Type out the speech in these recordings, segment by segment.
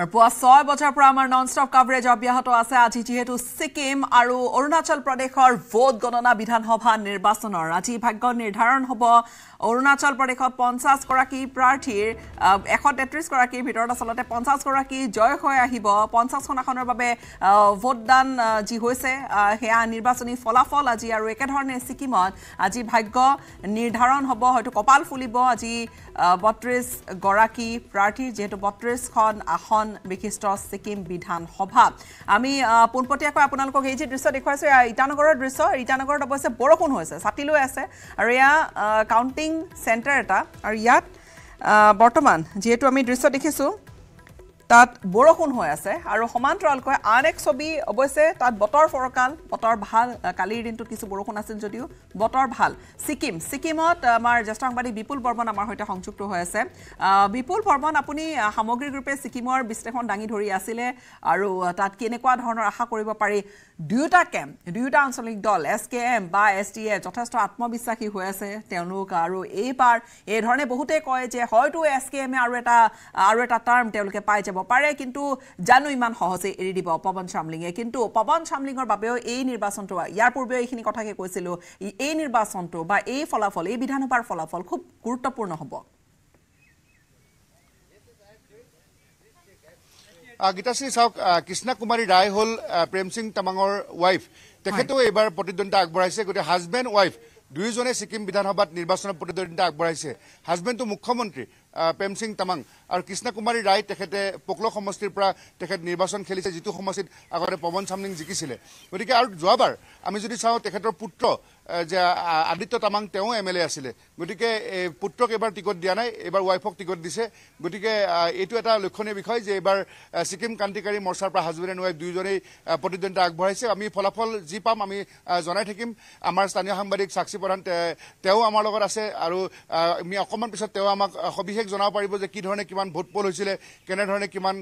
R পুয়া ছয় বজাৰ পৰা আমাৰ নন ষ্টপ কাভাৰেজ অব্যাহত আছে আজি যিহেতু ছিকিম আৰু অৰুণাচল প্ৰদেশৰ ভোট গণনা বিধানসভা নিৰ্বাচনৰ আজি ভাগ্য নিৰ্ধাৰণ হব অৰুণাচল প্ৰদেশত পঞ্চাছগৰাকী প্ৰাৰ্থীৰ এশ তেত্ৰিছগৰাকীৰ ভিতৰত আচলতে পঞ্চাছগৰাকী জয় হৈ আহিব পঞ্চাছখন আসনৰ বাবে ভোটদান যি হৈছে সেয়া নিৰ্বাচনী ফলাফল আজি আৰু একেধৰণে ছিকিমত আজি ভাগ্য নিৰ্ধাৰণ হব হয়তো কপাল ফুলিব আজি বত্ৰিছগৰাকী প্ৰাৰ্থীৰ যিহেতু বত্ৰিছখন আসন আসন বিশিষ্ট সিকিম বিধানসভা আমি পোনপটীয়াকৈ আপোনালোকক এই যে দৃশ্য দেখুৱাইছোঁ এয়া ইটানগৰৰ দৃশ্য ইটানগৰত অৱশ্যে বৰষুণ হৈছে ছাতি লৈ আছে আৰু এয়া কাউণ্টিং চেণ্টাৰ এটা আৰু ইয়াত বৰ্তমান যিহেতু আমি দৃশ্য দেখিছোঁ তাত বৰষুণ হৈ আছে আৰু সমান্তৰালকৈ আন এক ছবি অৱশ্যে তাত বতৰ ফৰকাল বতৰ ভাল কালিৰ দিনটোত কিছু বৰষুণ আছিল যদিও বতৰ ভাল ছিকিম ছিকিমত আমাৰ জ্যেষ্ঠ সাংবাদিক বিপুল বৰ্মন আমাৰ সৈতে সংযুক্ত হৈ আছে বিপুল বৰ্মন আপুনি সামগ্ৰিকৰূপে ছিকিমৰ বিশ্লেষণ দাঙি ধৰি আছিলে আৰু তাত কেনেকুৱা ধৰণৰ আশা কৰিব পাৰি দুয়োটা কেম্প দুয়োটা আঞ্চলিক দল এছ কে এম বা এছ টি এ যথেষ্ট আত্মবিশ্বাসী হৈ আছে তেওঁলোক আৰু এইবাৰ এইধৰণে বহুতেই কয় যে হয়তো এছ কে এমে আৰু এটা আৰু এটা টাৰ্ম তেওঁলোকে পাই যাব পাৰে কিন্তু জানো ইমান সহজে এৰি দিব পৱন চামলিঙে কিন্তু পৱন চামলিঙৰ বাবেও এই নিৰ্বাচনটো ইয়াৰ পূৰ্বেও এইখিনি কথাকে কৈছিলোঁ এই নিৰ্বাচনটো বা এই ফলাফল এই বিধানসভাৰ ফলাফল খুব গুৰুত্বপূৰ্ণ হ'ব গীতাশ্ৰী চাওক কৃষ্ণা কুমাৰী ৰায় হ'ল প্ৰেম সিং তামাঙৰ ৱাইফ তেখেতেও এইবাৰ প্ৰতিদ্বন্দ্বিতা আগবঢ়াইছে গতিকে হাজবেণ্ড ৱাইফ দুয়োজনে ছিকিম বিধানসভাত নিৰ্বাচনত প্ৰতিদ্বন্দ্বিতা আগবঢ়াইছে হাজবেণ্ডটো মুখ্যমন্ত্ৰী প্ৰেম সিং তামাং আৰু কৃষ্ণা কুমাৰী ৰায় তেখেতে পকল সমষ্টিৰ পৰা তেখেত নিৰ্বাচন খেলিছে যিটো সমষ্টিত আগতে পৱন চামলিং জিকিছিলে গতিকে আৰু যোৱাবাৰ আমি যদি চাওঁ তেখেতৰ পুত্ৰ যে আদিত্য তামাং তেওঁ এম এল এ আছিলে গতিকে পুত্ৰক এইবাৰ টিকট দিয়া নাই এইবাৰ ৱাইফক টিকট দিছে গতিকে এইটো এটা লক্ষণীয় বিষয় যে এইবাৰ ছিকিম ক্ৰান্তিকাৰী মৰ্চাৰ পৰা হাজবেণ্ড এণ্ড ৱাইফ দুয়োজনেই প্ৰতিদ্বন্দ্বিতা আগবঢ়াইছে আমি ফলাফল যি পাম আমি জনাই থাকিম আমাৰ স্থানীয় সাংবাদিক সাক্ষী প্ৰধান তেওঁ আমাৰ লগত আছে আৰু আমি অকণমান পিছত তেওঁ আমাক সবিশেষ জনাব পাৰিব যে কি ধৰণে কিমান ভোট পল হৈছিলে কেনেধৰণে কিমান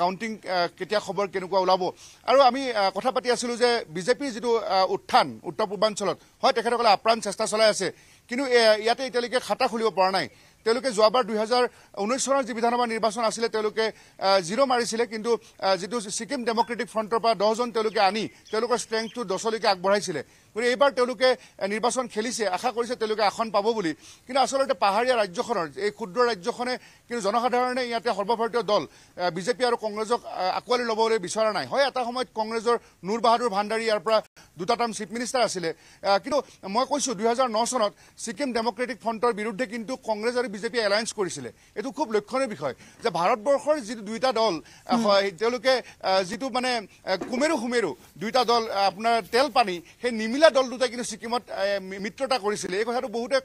কাউণ্টিং কেতিয়া খবৰ কেনেকুৱা ওলাব আৰু আমি কথা পাতি আছিলোঁ যে বিজেপিৰ যিটো উত্থান উত্তৰ পূৰ্বাঞ্চলত হয় তেখেতসকলে আপ্ৰাণ চেষ্টা চলাই আছে কিন্তু ইয়াতে এতিয়ালৈকে খাতা খুলিব পৰা নাই তেওঁলোকে যোৱাবাৰ দুহেজাৰ ঊনৈছ চনৰ যি বিধানসভা নিৰ্বাচন আছিলে তেওঁলোকে জিৰ' মাৰিছিলে কিন্তু যিটো ছিকিম ডেমক্ৰেটিক ফ্ৰণ্টৰ পৰা দহজন তেওঁলোকে আনি তেওঁলোকৰ ষ্ট্ৰেংথটো দহলৈকে আগবঢ়াইছিলে গতিকে এইবাৰ তেওঁলোকে নিৰ্বাচন খেলিছে আশা কৰিছে তেওঁলোকে আসন পাব বুলি কিন্তু আচলতে পাহাৰীয়া ৰাজ্যখনৰ এই ক্ষুদ্ৰ ৰাজ্যখনে কিন্তু জনসাধাৰণে ইয়াতে সৰ্বভাৰতীয় দল বিজেপি আৰু কংগ্ৰেছক আঁকোৱালি ল'বলৈ বিচৰা নাই হয় এটা সময়ত কংগ্ৰেছৰ নুৰ বাহাদুৰ ভাণ্ডাৰী ইয়াৰ পৰা দুটা টাৰ্ম চিফ মিনিষ্টাৰ আছিলে কিন্তু মই কৈছোঁ ন চনত ছিকিম ডেমক্ৰেটিক ফ্ৰণ্টৰ বিৰুদ্ধে কিন্তু কংগ্ৰেছ আৰু বিজেপিয়ে এলায়েন্স কৰিছিলে এইটো খুব লক্ষণীয় বিষয় যে ভাৰতবৰ্ষৰ যিটো দুইটা দল তেওঁলোকে যিটো মানে কুমেৰু সুমেৰু দুইটা দল আপোনাৰ তেল পানী সেই নিমিলা মহিলা দল দুটাই কিন্তু ছিকিমত মিত্ৰতা কৰিছিলে এই কথাটো বহুতে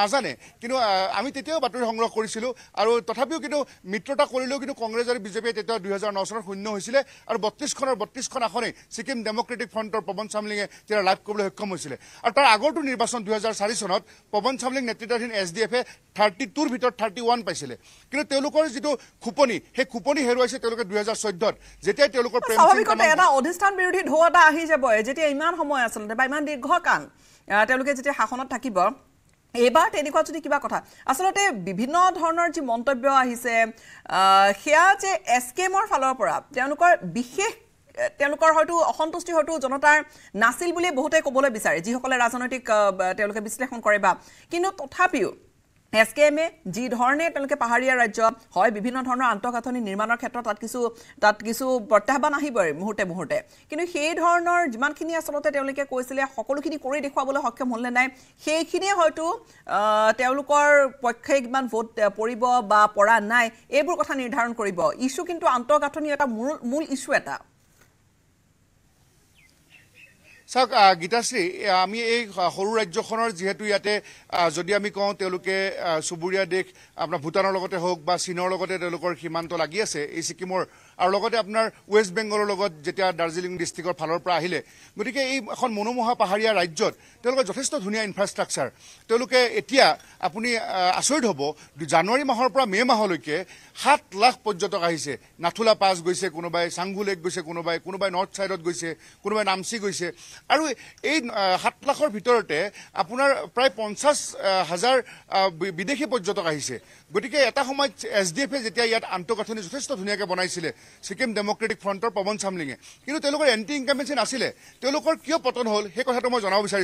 নাজানে কিন্তু আমি তেতিয়াও বাতৰি সংগ্ৰহ কৰিছিলোঁ আৰু তথাপিও কিন্তু মিত্ৰতা কৰিলেও কিন্তু কংগ্ৰেছ আৰু বিজেপিয়ে তেতিয়া দুহেজাৰ ন চনত শূন্য হৈছিলে আৰু বত্ৰিছখনৰ বত্ৰিছখন আসনেই ছিকিম ডেমক্ৰেটিক ফ্ৰণ্টৰ পৱন চামলিঙে তেতিয়া লাভ কৰিবলৈ সক্ষম হৈছিলে আৰু তাৰ আগৰটো নিৰ্বাচন দুহেজাৰ চাৰি চনত পৱন চামলিং নেতৃত্বাধীন এছ ডি এফে থাৰ্টি টুৰ ভিতৰত থাৰ্টি ওৱান পাইছিলে কিন্তু তেওঁলোকৰ যিটো খোপনি সেই খোপনি হেৰুৱাইছে তেওঁলোকে দুহেজাৰ চৈধ্যত যেতিয়া তেওঁলোকৰ স্বাভাৱিকতে এটা অধিষ্ঠান বিৰোধী ধোঁ এটা আহি যাব যেতিয়া ইমান সময় আচলতে বা ইমান দীৰ্ঘকাল তেওঁলোকে যেতিয়া শাসনত থাকিব এইবাৰ তেনেকুৱা যদি কিবা কথা আচলতে বিভিন্ন ধৰণৰ যি মন্তব্য আহিছে সেয়া যে এছ কে এমৰ ফালৰ পৰা তেওঁলোকৰ বিশেষ তেওঁলোকৰ হয়তো অসন্তুষ্টি হয়তো জনতাৰ নাছিল বুলিয়ে বহুতে ক'বলৈ বিচাৰে যিসকলে ৰাজনৈতিক তেওঁলোকে বিশ্লেষণ কৰে বা কিন্তু তথাপিও এছ কে এমে যিধৰণে তেওঁলোকে পাহাৰীয়া ৰাজ্য হয় বিভিন্ন ধৰণৰ আন্তঃগাঁথনি নিৰ্মাণৰ ক্ষেত্ৰত তাত কিছু তাত কিছু প্ৰত্যাহ্বান আহিবই মুহূৰ্তে মুহূৰ্তে কিন্তু সেই ধৰণৰ যিমানখিনি আচলতে তেওঁলোকে কৈছিলে সকলোখিনি কৰি দেখুৱাবলৈ সক্ষম হ'লনে নাই সেইখিনিয়ে হয়তো তেওঁলোকৰ পক্ষে কিমান ভোট পৰিব বা পৰা নাই এইবোৰ কথা নিৰ্ধাৰণ কৰিব ইছ্যু কিন্তু আন্তঃগাঁথনি এটা মূল মূল ইছ্যু এটা চাওক গীতাশ্ৰী আমি এই সৰু ৰাজ্যখনৰ যিহেতু ইয়াতে যদি আমি কওঁ তেওঁলোকে চুবুৰীয়া দেশ আপোনাৰ ভূটানৰ লগতে হওক বা চীনৰ লগতে তেওঁলোকৰ সীমান্ত লাগি আছে এই ছিকিমৰ আৰু লগতে আপোনাৰ ৱেষ্ট বেংগলৰ লগত যেতিয়া দাৰ্জিলিং ডিষ্ট্ৰিক্টৰ ফালৰ পৰা আহিলে গতিকে এই এখন মনোমোহা পাহাৰীয়া ৰাজ্যত তেওঁলোকে যথেষ্ট ধুনীয়া ইনফ্ৰাষ্ট্ৰাকচাৰ তেওঁলোকে এতিয়া আপুনি আচৰিত হ'ব জানুৱাৰী মাহৰ পৰা মে' মাহলৈকে সাত লাখ পৰ্যটক আহিছে নাথুলা পাছ গৈছে কোনোবাই চাংঘু লেক গৈছে কোনোবাই কোনোবাই নৰ্থ ছাইডত গৈছে কোনোবাই নামচি গৈছে আৰু এই সাত লাখৰ ভিতৰতে আপোনাৰ প্ৰায় পঞ্চাছ হাজাৰ বিদেশী পৰ্যটক আহিছে গতিকে এটা সময়ত এছ ডি এফে যেতিয়া ইয়াত আন্তঃগাঁথনি যথেষ্ট ধুনীয়াকৈ বনাইছিলে সিকিম ডেমক্ৰেটিক ফ্ৰন্টৰ পৱন চামলিঙে কিন্তু তেওঁলোকৰ এন্টি ইনকামেশন তেওঁলোকৰ কিয় পতন হল সেই কথাটো মই জনাব বিচাৰ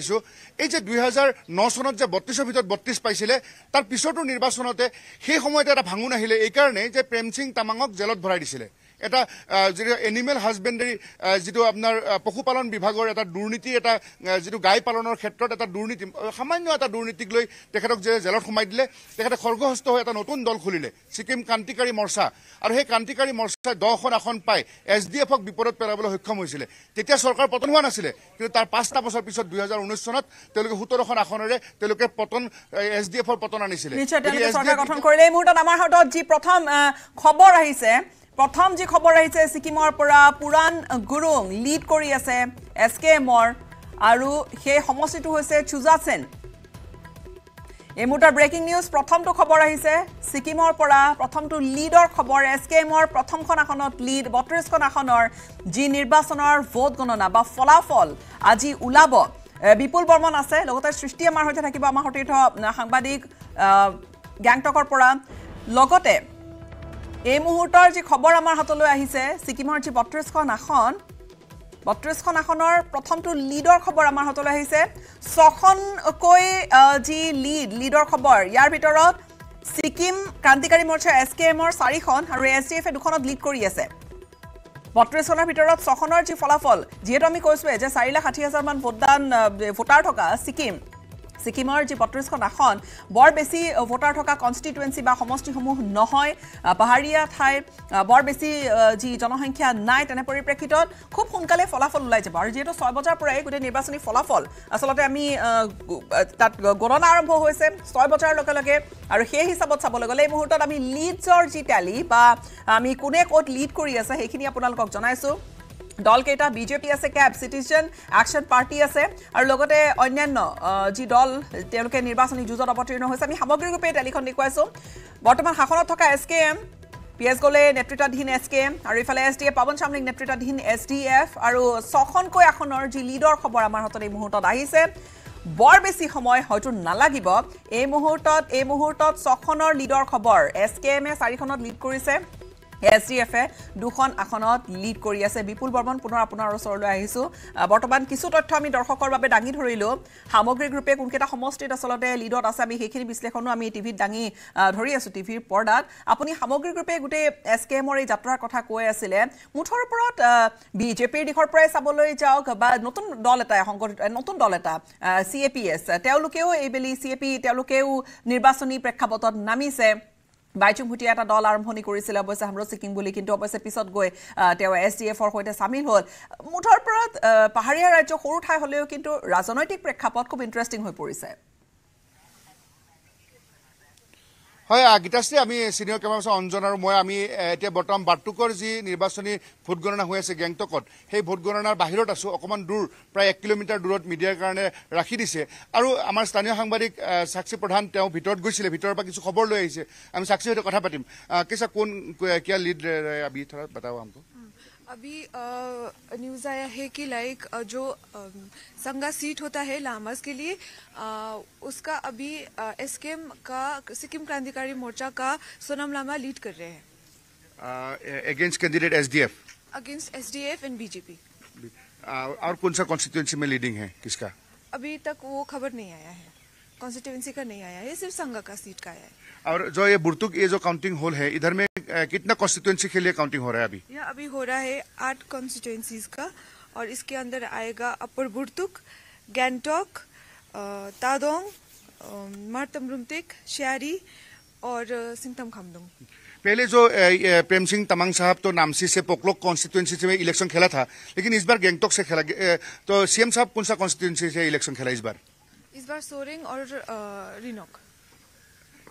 এই যে দুই হাজাৰ ন সনত যে বত্ৰিছৰ ভিতৰত বত্ৰিছ পাইছিলে তাৰ পিছৰতো নিৰ্বাচনতে সেই সময়তে এটা ভাঙুন আহিলে এই যে প্ৰেম সিং তামাঙক জেলত ভৰাই দিছিলে এটা যিটো এনিমেল হাজবেণ্ডেৰী যিটো আপোনাৰ পশুপালন বিভাগৰ এটা দুৰ্নীতি এটা যিটো গাই পালনৰ ক্ষেত্ৰত এটা দুৰ্নীতি সামান্য এটা দুৰ্নীতিক লৈ তেখেতক যে জেলত সোমাই দিলে তেখেতে খৰ্গহস্ত হৈ এটা নতুন দল খুলিলে ছিকিম ক্ৰান্তিকাৰী মৰ্চা আৰু সেই ক্ৰান্তিকাৰী মৰ্চাই দহখন আসন পাই এছ ডি এফক বিপদত পেলাবলৈ সক্ষম হৈছিলে তেতিয়া চৰকাৰ পতন হোৱা নাছিলে কিন্তু তাৰ পাঁচটা বছৰ পিছত দুই হাজাৰ ঊনৈছ চনত তেওঁলোকে সোতৰখন আসনেৰে তেওঁলোকে পতন এছ ডি এফৰ পতন আনিছিলে নিশ্চয় তেওঁলোকে চৰকাৰ গঠন কৰিলে এই মুহূৰ্তত আমাৰ হাতত যি প্ৰথম খবৰ আহিছে প্ৰথম যি খবৰ আহিছে ছিকিমৰ পৰা পুৰাণ গুৰুং লিড কৰি আছে এছ কে এমৰ আৰু সেই সমষ্টিটো হৈছে চুজাচেন এই মুহূৰ্তত ব্ৰেকিং নিউজ প্ৰথমটো খবৰ আহিছে ছিকিমৰ পৰা প্ৰথমটো লিডৰ খবৰ এছ কে এমৰ প্ৰথমখন আসনত লিড বত্ৰিছখন আসনৰ যি নিৰ্বাচনৰ ভোট গণনা বা ফলাফল আজি ওলাব বিপুল বৰ্মন আছে লগতে সৃষ্টি আমাৰ সৈতে থাকিব আমাৰ সতীৰ্থ সাংবাদিক গেংটকৰ পৰা লগতে এই মুহূৰ্তৰ যি খবৰ আমাৰ হাতলৈ আহিছে ছিকিমৰ যি বত্ৰিছখন আসন বত্ৰিছখন আসনৰ প্ৰথমটো লীডৰ খবৰ আমাৰ হাতলৈ আহিছে ছখনকৈ যি লীড লীডৰ খবৰ ইয়াৰ ভিতৰত ছিকিম ক্ৰান্তিকাৰী মৰ্চা এছ কে এমৰ চাৰিখন আৰু এছ ডি এফে দুখনত লীড কৰি আছে বত্ৰিছখনৰ ভিতৰত ছখনৰ যি ফলাফল যিহেতু আমি কৈছোৱেই যে চাৰি লাখ ষাঠি হাজাৰমান ভোটদান ভোটাৰ থকা ছিকিম ছিকিমৰ যি বত্ৰিছখন আসন বৰ বেছি ভোটাৰ থকা কনষ্টিটুৱেঞ্চি বা সমষ্টিসমূহ নহয় পাহাৰীয়া ঠাই বৰ বেছি যি জনসংখ্যা নাই তেনে পৰিপ্ৰেক্ষিতত খুব সোনকালে ফলাফল ওলাই যাব আৰু যিহেতু ছয় বজাৰ পৰাই গোটেই নিৰ্বাচনী ফলাফল আচলতে আমি তাত গণনা আৰম্ভ হৈছে ছয় বজাৰ লগে লগে আৰু সেই হিচাপত চাবলৈ গ'লে এই মুহূৰ্তত আমি লিডছৰ যি টেলি বা আমি কোনে ক'ত লিড কৰি আছে সেইখিনি আপোনালোকক জনাইছোঁ দলকেইটা বিজেপি আছে কেব চিটিজেন একশ্যন পাৰ্টি আছে আৰু লগতে অন্যান্য যি দল তেওঁলোকে নিৰ্বাচনী যুঁজত অৱতীৰ্ণ হৈছে আমি সামগ্ৰিকৰূপে টেলিখন দেখুৱাইছোঁ বৰ্তমান শাসনত থকা S K M P S Golay নেতৃত্বাধীন এছ কে এম আৰু ইফালে S D F Pawan Chamling নেতৃত্বাধীন এছ ডি এফ আৰু ছখনকৈ আসনৰ যি লীডৰ খবৰ আমাৰ হাতত এই মুহূৰ্তত আহিছে বৰ বেছি সময় হয়তো নালাগিব এই মুহূৰ্তত এই মুহূৰ্তত ছখনৰ লীডৰ খবৰ এছ কে এমে চাৰিখনত লীড কৰিছে এছ ডি এফে দুখন আসনত লিড কৰি আছে বিপুল বৰ্মন পুনৰ আপোনাৰ ওচৰলৈ আহিছোঁ বৰ্তমান কিছু তথ্য আমি দৰ্শকৰ বাবে দাঙি ধৰিলোঁ সামগ্ৰিকৰূপে কোনকেইটা সমষ্টিত আচলতে লিডত আছে আমি সেইখিনি বিশ্লেষণো আমি টিভিত দাঙি ধৰি আছোঁ টিভিৰ পৰ্দাত আপুনি সামগ্ৰিকৰূপে গোটেই এছ কে এমৰ এই যাত্ৰাৰ কথা কৈ আছিলে মুঠৰ ওপৰত বিজেপিৰ দিশৰ পৰাই চাবলৈ যাওক বা নতুন দল এটাই সংগঠিত নতুন দল এটা চি এ পি এছ তেওঁলোকেও এইবেলি চি এ পি তেওঁলোকেও নিৰ্বাচনী প্ৰেক্ষাপটত নামিছে বাইচুংভুটীয়া এটা দল আৰম্ভণি কৰিছিলে অৱশ্যে হাম্ৰ ছিকিম বুলি কিন্তু অৱশ্যে পিছত গৈ তেওঁ এছ ডি এফৰ সৈতে চামিল হ'ল মুঠৰ ওপৰত পাহাৰীয়া ৰাজ্য সৰু ঠাই হ'লেও কিন্তু ৰাজনৈতিক প্ৰেক্ষাপট খুব ইণ্টাৰেষ্টিং হৈ পৰিছে হয় গীতাশ্ৰী আমি চিনিয়ৰ কেমেৰা পাৰ্চন অঞ্জন আৰু মই আমি এতিয়া বৰ্তমান বাৰটুকৰ যি নিৰ্বাচনী ভোটগণনা হৈ আছে গেংটকত সেই ভোটগণনাৰ বাহিৰত আছোঁ অকণমান দূৰ প্ৰায় এক কিলোমিটাৰ দূৰত মিডিয়াৰ কাৰণে ৰাখি দিছে আৰু আমাৰ স্থানীয় সাংবাদিক চাক্ষী প্ৰধান তেওঁ ভিতৰত গৈছিলে ভিতৰৰ পৰা কিছু খবৰ লৈ আহিছে আমি চাক্ষীৰ সৈতে কথা পাতিম কেঁচা কোন কিয় লিড আমি বাটাও আমাক अभी न्यूज़ आया है कि लाइक जो संगा सीट होता है लामास के लिए आ, उसका अभी एसकेएम का सिक्किम क्रांतिकारी मोर्चा का सोनम लामा लीड कर रहे हैं against candidate SDF against SDF and BJP और कौन सा कॉन्स्टिट्यूंसी में लीडिंग है किसका अभी तक वो खबर नहीं आया है कॉन्स्टिट्यूंसी का नहीं आया है सिर्फ संगा का सीट का आया है और जो ये बुर्तुक ये जो काउंटिंग हॉल है इधर में कितना कॉन्स्टिट्यूंसी के लिए काउंटिंग हो रहा है अभी या अभी हो रहा है आठ कॉन्स्टिट्यूंसीज का और इसके अंदर आएगा अपर बुर्तुक गैंगटॉक तादोंग मार्तम रुमतेक श्यारी और सिंगतम खामदोंग पहले जो प्रेम सिंह तमंग साहब तो नामसी से पोकलोक कॉन्स्टिट्यूंसी से इलेक्शन खेला था लेकिन इस बार गैंगटोक से खेला तो सीएम साहब कौन सा कॉन्स्टिट्यूंसी से इलेक्शन खेला इस बार इस बार सोरेंग और रिनोक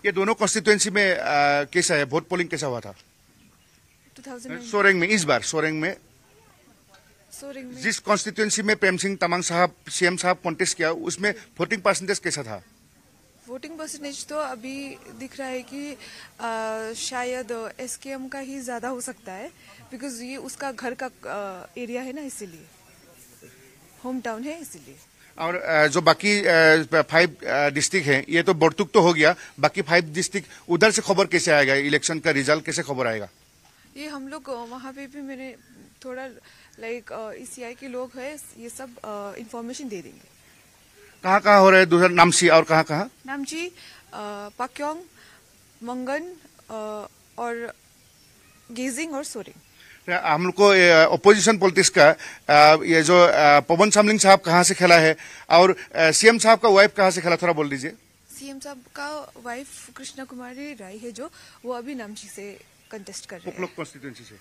ये दोनों कॉन्स्टिट्युएंसी में आ, कैसा है वोट पोलिंग कैसा हुआ था सोरेंग में इस बार सोरेंग में सोरेंग में जिस कॉन्स्टिट्युएंसी में प्रेम सिंह तमांग साहब सीएम साहब कॉन्टेस्ट किया उसमें वोटिंग परसेंटेज कैसा था वोटिंग परसेंटेज तो अभी दिख रहा है कि आ, शायद एसकेएम का ही ज्यादा हो सकता है बिकॉज ये उसका घर का आ, एरिया है ना इसीलिए होम टाउन है इसीलिए और जो बाकी फाइव डिस्ट्रिक्ट है ये तो बर्तुक तो हो गया बाकी फाइव डिस्ट्रिक्ट उधर से खबर कैसे आएगा इलेक्शन का रिजल्ट कैसे खबर आएगा ये हम लोग वहाँ पे भी मेरे थोड़ा लाइक ई e के लोग है ये सब इंफॉर्मेशन दे देंगे कहाँ कहाँ हो रहे हैं दूसरा नामची और कहाँ कहाँ नामची पाक्योंग मंगन और गेजिंग और सोरिंग हम लोग को अपोजिशन पॉलिटिक्स का ये जो पवन सामलिंग साहब कहाँ से खेला है और सीएम साहब का वाइफ कहाँ से खेला थोड़ा बोल दीजिए सीएम साहब का वाइफ कृष्णा कुमारी राय है जो वो अभी नामची से कंटेस्ट कर रहे हैं कॉन्स्टिट्यूंसी से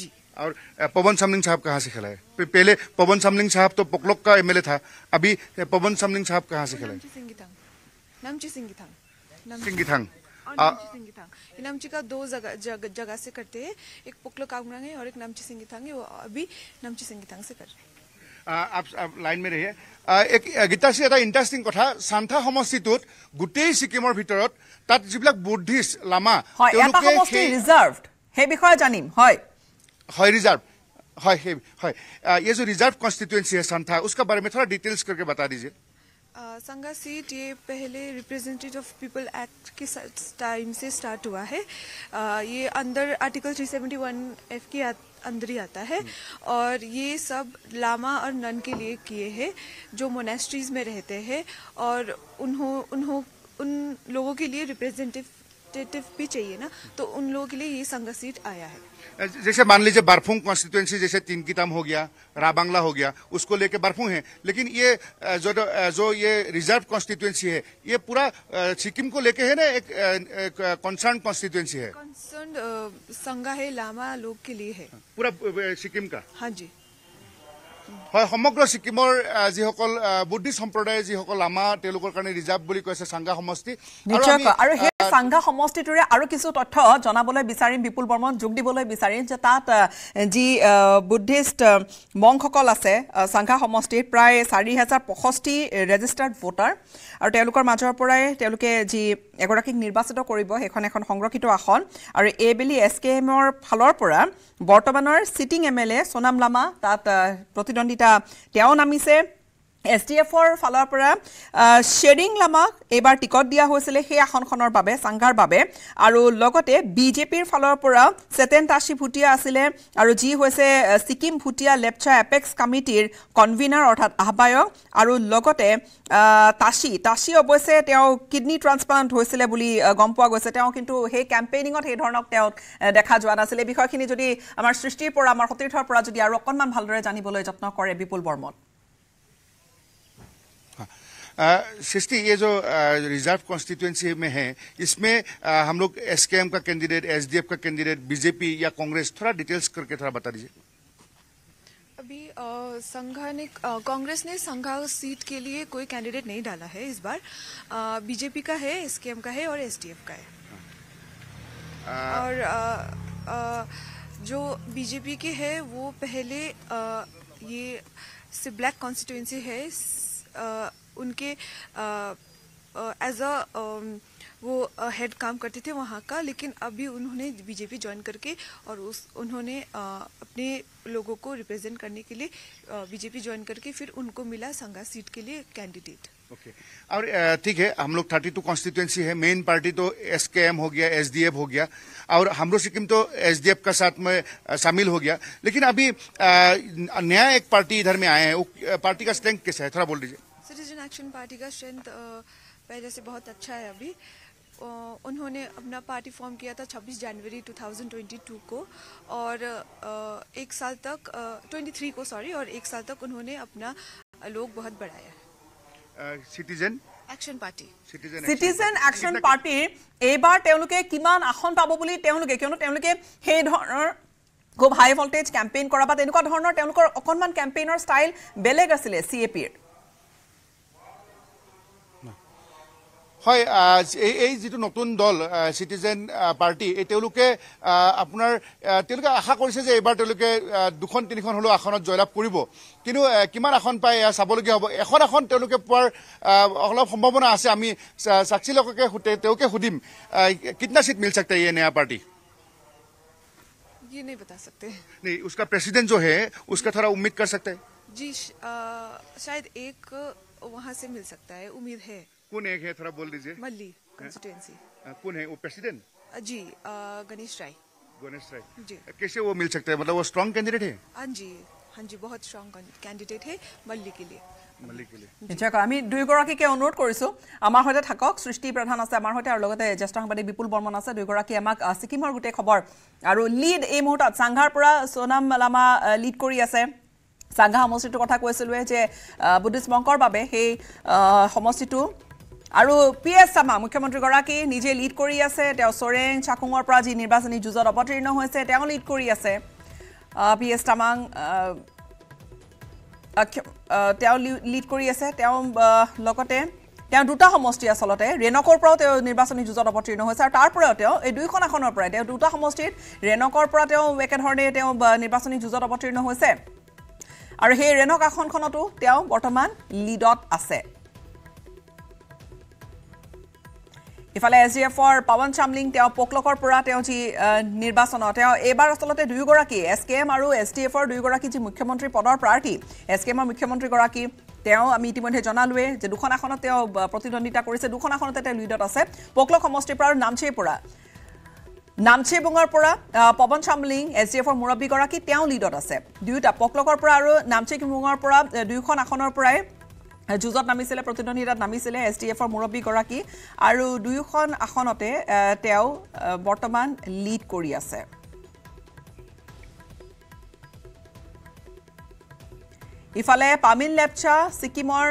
जी और पवन सामलिंग साहब कहाँ से खेला है पहले पवन सामलिंग साहब तो पोकलोक का एमएलए था अभी पवन सामलिंग साहब कहाँ से खेला है नामची सिंगी थांग नामची सिंगी थांग और नमची सिंगी थांग ये नमची का दो जगह जग, से करते हैं एक पुकलो कांगड़ांगे और एक नमची सिंगी थांगे वो अभी नमची सिंगी थांग से कर रहे हैं आप, आप लाइन में रहिए एक गीता से ज्यादा इंटरेस्टिंग कथा सांथा समस्त गुटे सिक्किम भर तक जब बुद्धिस्ट लामा रिजार्व जानी रिजार्व हाँ हाँ ये जो रिजर्व कॉन्स्टिट्यूएंसी है संथा उसके बारे में थोड़ा डिटेल्स करके बता दीजिए संगा सीट ये पहले रिप्रेजेंटेटिव ऑफ पीपल एक्ट के टाइम से स्टार्ट हुआ है आ, ये अंदर आर्टिकल 371 एफ के अंदर ही आता है और ये सब लामा और नन के लिए किए हैं जो मोनेस्ट्रीज में रहते हैं और उन्हों उन्हों उन लोगों के लिए रिप्रेजेंटेटिव रिप्रेजेंटेटिव भी चाहिए ना तो उन लोगों के लिए ये संघ सीट आया है जैसे मान लीजिए बारफुंग कॉन्स्टिट्युएंसी जैसे तीन किताम हो गया राबांगला हो गया उसको लेके बारफुंग है लेकिन ये जो जो ये रिजर्व कॉन्स्टिट्युएंसी है ये पूरा सिक्किम को लेके है ना एक, कंसर्न कॉन्स्टिट्युएंसी है कंसर्न संघा है लामा लोग के लिए है पूरा सिक्किम का हाँ जी समग्र सिक्किम जिस যিসকল सम्प्रदाय जिस लामा रिजार्व তেওঁলোকৰ কাৰণে ৰিজাৰ্ভ বুলি সাংঘা সমষ্টিটোৰে আৰু কিছু তথ্য জনাবলৈ বিচাৰিম বিপুল বৰ্মন যোগ দিবলৈ বিচাৰিম যে তাত যি বুদ্ধিষ্ট মংসকল আছে সাংঘা সমষ্টিত প্ৰায় চাৰি হাজাৰ পঁষষ্ঠি ৰেজিষ্টাৰ্ড ভোটাৰ আৰু তেওঁলোকৰ মাজৰ পৰাই তেওঁলোকে যি এগৰাকীক নিৰ্বাচিত কৰিব সেইখন এখন সংৰক্ষিত আসন আৰু এইবেলি এছ কে এমৰ ফালৰ পৰা বৰ্তমানৰ sitting M L A Sonam Lama তাত প্ৰতিদ্বন্দ্বিতা তেওঁ নামিছে এছ ডি এফৰ ফালৰ পৰা শ্বেৰিং লামাক এইবাৰ টিকট দিয়া হৈছিলে সেই আসনখনৰ বাবে চাংঘাৰ বাবে আৰু লগতে বিজেপিৰ ফালৰ পৰা চেতেন তাশী ভুটীয়া আছিলে আৰু যি হৈছে ছিকিম ভুটীয়া লেপচা এপেক্স কমিটিৰ কনভিনাৰ অৰ্থাৎ আহ্বায়ক আৰু লগতে তাশী তাশী অৱশ্যে তেওঁ কিডনী ট্ৰান্সপ্লাণ্ট হৈছিলে বুলি গম পোৱা গৈছে তেওঁ কিন্তু সেই কেম্পেইনিঙত সেই ধৰণক তেওঁক দেখা যোৱা নাছিলে এই বিষয়খিনি যদি আমাৰ সৃষ্টিৰ পৰা আমাৰ সতীৰ্থৰ পৰা যদি আৰু অকণমান ভালদৰে জানিবলৈ যত্ন কৰে বিপুল বৰ্মন सृष्टि ये जो रिजर्व कॉन्स्टिट्यूएंसी में है इसमें हम लोग एस का कैंडिडेट एस का कैंडिडेट बीजेपी या कांग्रेस थोड़ा डिटेल्स करके थोड़ा बता दीजिए अभी संघा ने कांग्रेस ने संघा सीट के लिए कोई कैंडिडेट नहीं डाला है इस बार बीजेपी का है एम का है और एफ का है आ, और आ, आ, जो बीजेपी के है वो पहले आ, ये ब्लैक कॉन्स्टिट्युएंसी है आ, उनके एज अ वो हेड काम करते थे वहाँ का लेकिन अभी उन्होंने बीजेपी ज्वाइन करके और उस उन्होंने अपने लोगों को रिप्रेजेंट करने के लिए बीजेपी ज्वाइन करके फिर उनको मिला संगा सीट के लिए कैंडिडेट ओके okay. और ठीक है हम लोग थर्टी टू कॉन्स्टिट्युएंसी है मेन पार्टी तो एस के एम हो गया एस डी एफ हो गया और हमरो सिक्किम तो एस डी एफ का साथ में शामिल हो गया लेकिन अभी नया एक पार्टी इधर में आए हैं पार्टी का स्ट्रेंथ कैसा है थोड़ा बोल दीजिए एक्शन पार्टी का स्ट्रेंथ पहले से बहुत अच्छा है अभी उन्होंने अपना पार्टी फॉर्म किया था 26 जनवरी 2022 को और एक साल तक 23 को सॉरी और एक साल तक उन्होंने अपना लोग बहुत बढ़ाया है citizen action party citizen action পাৰ্টীৰ এইবাৰ তেওঁলোকে কিমান আসন পাব বুলি তেওঁলোকে কিয়নো তেওঁলোকে সেই ধৰণৰ খুব হাই ভল্টেজ কেম্পেইন কৰা বা তেনেকুৱা ধৰণৰ তেওঁলোকৰ অকণমান কেম্পেইনৰ ষ্টাইল বেলেগ আছিলে চি এ পিৰ হয় এই যিটো নতুন দল চিটিজেন পাৰ্টি এই তেওঁলোকে আপোনাৰ তেওঁলোকে আশা কৰিছে যে এইবাৰ তেওঁলোকে দুখন তিনিখন হ'লেও আসনত জয়লাভ কৰিব কিন্তু কিমান আসন পায় এয়া চাবলগীয়া হ'ব এখন আসন তেওঁলোকে পোৱাৰ অলপ সম্ভাৱনা আছে আমি চাকচি লোককে সুধে তেওঁকে সুধিম কিতনা চিট মিল চাকতে ইয়ে নয়া পাৰ্টি নহয় বা চাকে নহয় উচকা প্ৰেচিডেণ্ট জো হে উচকা থা উম্মীদ কৰ চাকে জি শ্বাদ এক ৱাহ মিল চাকা উম্মীদ হে कौन एक है थोड़ा बोल दीजिए मल्ली कंस्टिट्यूएंसी कौन है वो प्रेसिडेंट जी गणेश राय गणेश राय जी कैसे वो मिल सकते हैं मतलब वो स्ट्रांग कैंडिडेट है हाँ जी हाँ जी बहुत स्ट्रांग कैंडिडेट है मल्ली के लिए দুইগৰাকীকে অনুৰোধ কৰিছো আমাৰ সৈতে থাকক সৃষ্টি প্ৰধান আছে আমাৰ সৈতে আৰু লগতে জ্যেষ্ঠ সাংবাদিক বিপুল বৰ্মন আছে দুয়োগৰাকী আমাক ছিকিমৰ গোটেই খবৰ আৰু লিড এই মুহূৰ্তত চাংঘাৰ পৰা সোনাম লামা লিড কৰি আছে চাংঘা সমষ্টিটোৰ কথা কৈছিলোৱে যে বুদ্ধিষ্ট বংকৰ বাবে সেই সমষ্টিটো আৰু পি এছ শৰ্মা মুখ্যমন্ত্ৰীগৰাকী নিজে লিড কৰি আছে তেওঁ চৰেং চাকুঙৰ পৰা যি নিৰ্বাচনী যুঁজত অৱতীৰ্ণ হৈছে তেওঁ লিড কৰি আছে পি এছ টামাং তেওঁ লিড কৰি আছে তেওঁ লগতে তেওঁ দুটা সমষ্টি আচলতে ৰেণকৰ পৰাও তেওঁ নিৰ্বাচনী যুঁজত অৱতীৰ্ণ হৈছে আৰু তাৰ পৰাও তেওঁ এই দুয়োখন আসনৰ পৰাই তেওঁ দুটা সমষ্টিত ৰেণকৰ পৰা তেওঁ একেধৰণে তেওঁ নিৰ্বাচনী যুঁজত অৱতীৰ্ণ হৈছে আৰু সেই ৰেণক আসনখনতো তেওঁ বৰ্তমান লিডত আছে ইফালে এছ ডি এফৰ পৱন চামলিং তেওঁ পকলকৰ পৰা তেওঁ যি নিৰ্বাচনত তেওঁ এইবাৰ আচলতে দুয়োগৰাকী এছ কে এম আৰু এছ ডি এফৰ দুয়োগৰাকী যি মুখ্যমন্ত্ৰী পদৰ প্ৰাৰ্থী এছ কে এমৰ মুখ্যমন্ত্ৰীগৰাকী তেওঁ আমি ইতিমধ্যে জনালোৱেই যে দুখন আসনত তেওঁ প্ৰতিদ্বন্দ্বিতা কৰিছে দুখন আসনতে তেওঁ লিডত আছে পকলক সমষ্টিৰ পৰা আৰু নামচিৰ পৰা নামচিবুঙৰ পৰা পৱন চামলিং এছ ডি এফৰ মুৰব্বীগৰাকী তেওঁ লিডত আছে দুয়োটা পকলকৰ পৰা আৰু নামচিবুঙৰ পৰা দুয়োখন আসনৰ পৰাই যুঁজত নামিছিলে প্ৰতিদ্বন্দ্বিতাত নামিছিলে এছ ডি এফৰ মুৰব্বীগৰাকী আৰু দুয়োখন আসনতে তেওঁ বৰ্তমান লিড কৰি আছে ইফালে পামিন লেপচা ছিকিমৰ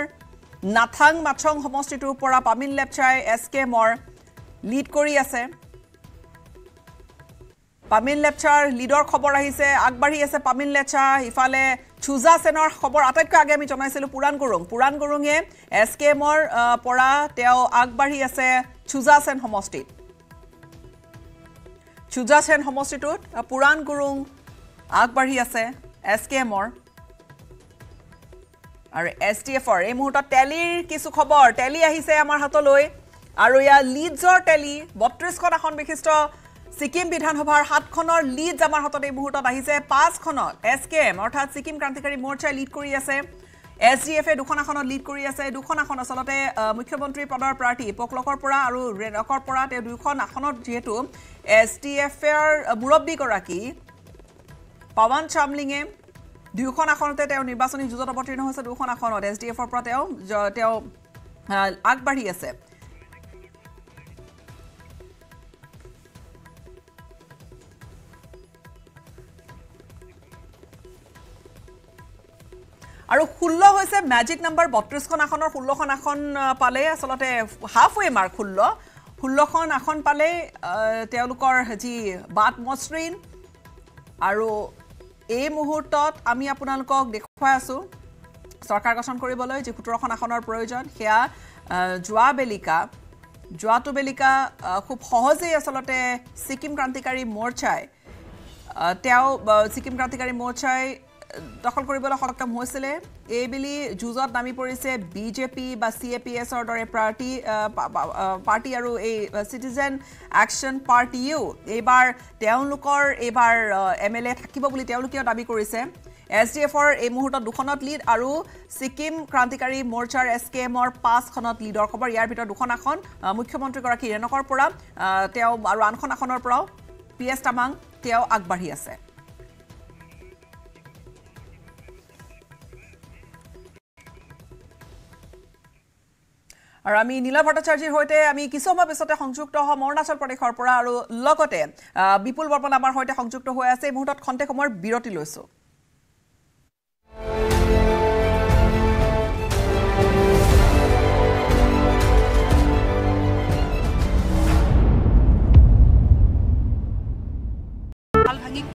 নাথাং মাথং সমষ্টিটোৰ পৰা পামিন লেপচাই এছ কে মৰ লিড কৰি আছে পামিন লেপচাৰ লিডৰ খবৰ আহিছে আগবাঢ়ি আছে পামিন লেপচা ইফালে চুজা সেনৰ খবৰ আটাইতকৈ আগে আমি জনাইছিলোঁ পুৰাণ গুৰুং পুৰাণ গুৰুঙে এছ কে এমৰ পৰা তেওঁ আগবাঢ়ি আছে চুজা সেন সমষ্টিত চুজা সেন সমষ্টিটোত পুৰাণ গুৰুং আগবাঢ়ি আছে এছ কে এমৰ আৰু এছ টি এফৰ এই মুহূৰ্তত টেলিৰ কিছু খবৰ টেলি আহিছে আমাৰ হাতলৈ আৰু ইয়াৰ লিডজৰ টেলি বত্ৰিছখন আসন বিশিষ্ট সিকিম বিধানসভাৰ সাতখনৰ লিড আমাৰ হাতত এই মুহূৰ্তত আহিছে পাঁচখনত এছ কে এম অৰ্থাৎ ছিকিম ক্ৰান্তিকাৰী মৰ্চাই লিড কৰি আছে এছ ডি এফে দুখন আসনত লিড কৰি আছে দুখন আসন আচলতে মুখ্যমন্ত্ৰী পদৰ প্ৰাৰ্থী পকলকৰ পৰা আৰু ৰেণকৰ পৰা তেওঁ দুয়োখন আসনত যিহেতু এছ ডি এফৰ মুৰব্বীগৰাকী পৱন চামলিঙে দুয়োখন আসনতে তেওঁ নিৰ্বাচনী যুঁজত অৱতীৰ্ণ হৈছে দুখন আসনত এছ ডি এফৰ পৰা তেওঁ আগবাঢ়ি আছে আৰু ষোল্ল হৈছে মেজিক নাম্বাৰ বত্ৰিছখন আসনৰ ষোল্লখন আসন পালে আচলতে হাফ ৱে মাৰ্ক ষোল্ল ষোল্লখন আসন পালে তেওঁলোকৰ যি বাট মসৃণ আৰু এই মুহূৰ্তত আমি আপোনালোকক দেখুৱাই আছোঁ চৰকাৰ গঠন কৰিবলৈ যি সোতৰখন আসনৰ প্ৰয়োজন সেয়া যোৱা বেলিকা যোৱাটো বেলিকা খুব সহজেই আচলতে ছিকিম ক্ৰান্তিকাৰী মৰ্চাই তেওঁ ছিকিম ক্ৰান্তিকাৰী মৰ্চাই দখল কৰিবলৈ সক্ষম হৈছিলে এইবুলি যুঁজত নামি পৰিছে বি জে পি বা চি এ পি এছৰ দৰে প্ৰাৰ্থী পাৰ্টি আৰু এই চিটিজেন একশ্যন পাৰ্টীয়েও এইবাৰ তেওঁলোকৰ এইবাৰ এম এল এ থাকিব বুলি তেওঁলোকেও দাবী কৰিছে এছ ডি এফৰ এই মুহূৰ্তত দুখনত লিড আৰু ছিকিম ক্ৰান্তিকাৰী মৰ্চাৰ এছ কে এমৰ পাঁচখনত লিডৰ খবৰ ইয়াৰ ভিতৰত দুখন আসন মুখ্যমন্ত্ৰীগৰাকী ৰেণকৰ পৰা তেওঁ আৰু আনখন আসনৰ পৰাও পি এছ তামাং তেওঁ আগবাঢ়ি আছে আৰু আমি নীলা ভট্টাচাৰ্যৰ সৈতে আমি কিছু সময় পিছতে সংযুক্ত হ'ম অৰুণাচল প্ৰদেশৰ পৰা আৰু লগতে বিপুল বৰ্মন আমাৰ সৈতে সংযুক্ত হৈ আছে এই মুহূৰ্তত খন্তেক সময়ৰ বিৰতি লৈছোঁ